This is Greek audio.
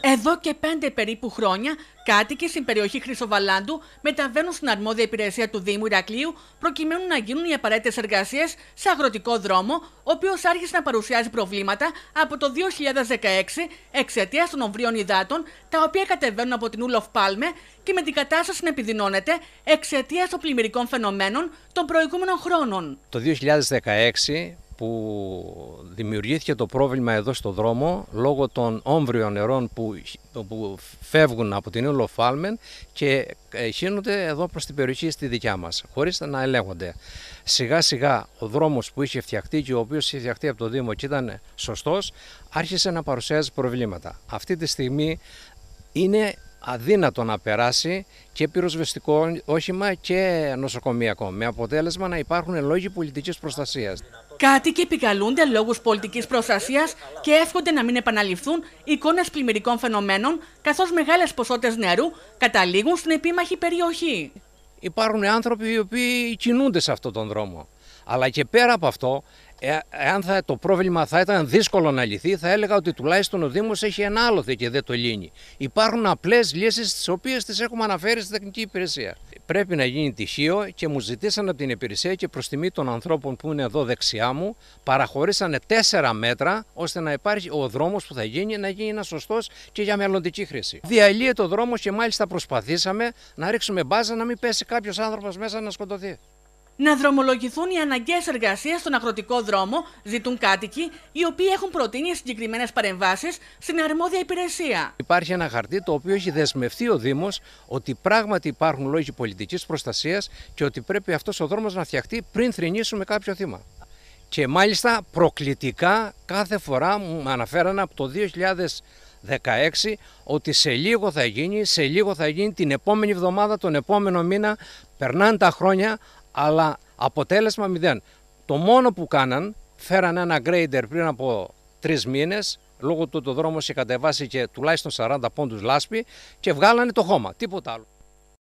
Εδώ και πέντε περίπου χρόνια, κάτοικοι στην περιοχή Χρυσοβαλάντου μεταβαίνουν στην αρμόδια υπηρεσία του Δήμου Ηρακλείου προκειμένου να γίνουν οι απαραίτητες εργασίες σε αγροτικό δρόμο, ο οποίος άρχισε να παρουσιάζει προβλήματα από το 2016 εξαιτία των ομβρίων υδάτων, τα οποία κατεβαίνουν από την Ούλοφ Πάλμε και με την κατάσταση να επιδεινώνεται εξαιτίας των πλημμυρικών φαινομένων των προηγούμενων χρόνων. Το 2016 που δημιουργήθηκε το πρόβλημα εδώ στο δρόμο λόγω των όμβριων νερών που, φεύγουν από την Ήλο Φάλμεν και ε, χύνονται εδώ προς την περιοχή στη δικιά μας, χωρίς να ελέγχονται. Σιγά σιγά ο δρόμος που είχε φτιαχτεί και ο οποίος είχε φτιαχτεί από το Δήμο και ήταν σωστός, άρχισε να παρουσιάζει προβλήματα. Αυτή τη στιγμή είναι αδύνατο να περάσει και πυροσβεστικό όχημα και νοσοκομείακο, με αποτέλεσμα να υπάρχουν λόγοι πολιτικής προστασίας. Κάτοικοι επικαλούνται λόγους πολιτικής προστασίας και εύχονται να μην επαναληφθούν εικόνες πλημμυρικών φαινομένων, καθώς μεγάλες ποσότητες νερού καταλήγουν στην επίμαχη περιοχή. Υπάρχουν άνθρωποι οι οποίοι κινούνται σε αυτόν τον δρόμο. Αλλά και πέρα από αυτό, ε, εάν θα, το πρόβλημα θα ήταν δύσκολο να λυθεί, θα έλεγα ότι τουλάχιστον ο Δήμος έχει ένα άλλο και δεν το λύνει. Υπάρχουν απλές λύσεις, τις οποίες τις έχουμε αναφέρει στην τεχνική υπηρεσία. Πρέπει να γίνει τυχείο και μου ζητήσαν από την υπηρεσία και προς τιμή των ανθρώπων που είναι εδώ δεξιά μου, παραχωρήσανε τέσσερα μέτρα ώστε να υπάρχει ο δρόμος που θα γίνει να γίνει ένας σωστός και για μελλοντική χρήση. Διαλύεται ο δρόμος και μάλιστα προσπαθήσαμε να ρίξουμε μπάζα να μην πέσει κάποιος άνθρωπος μέσα να σκοτωθεί να δρομολογηθούν οι αναγκαίες εργασίες στον αγροτικό δρόμο, ζητούν κάτοικοι, οι οποίοι έχουν προτείνει συγκεκριμένες παρεμβάσεις στην αρμόδια υπηρεσία. Υπάρχει ένα χαρτί το οποίο έχει δεσμευτεί ο Δήμος ότι πράγματι υπάρχουν λόγοι πολιτικής προστασίας και ότι πρέπει αυτός ο δρόμος να φτιαχτεί πριν θρυνήσουμε κάποιο θύμα. Και μάλιστα προκλητικά κάθε φορά μου αναφέρανε από το 2016 ότι σε λίγο θα γίνει, σε λίγο θα γίνει την επόμενη εβδομάδα, τον επόμενο μήνα. Περνάνε τα χρόνια, αλλά αποτέλεσμα μηδέν. Το μόνο που κάναν, φέραν ένα γκρέιντερ πριν από τρεις μήνες, λόγω του το δρόμος είχε κατεβάσει και τουλάχιστον 40 πόντους λάσπη και βγάλανε το χώμα. Τίποτα άλλο.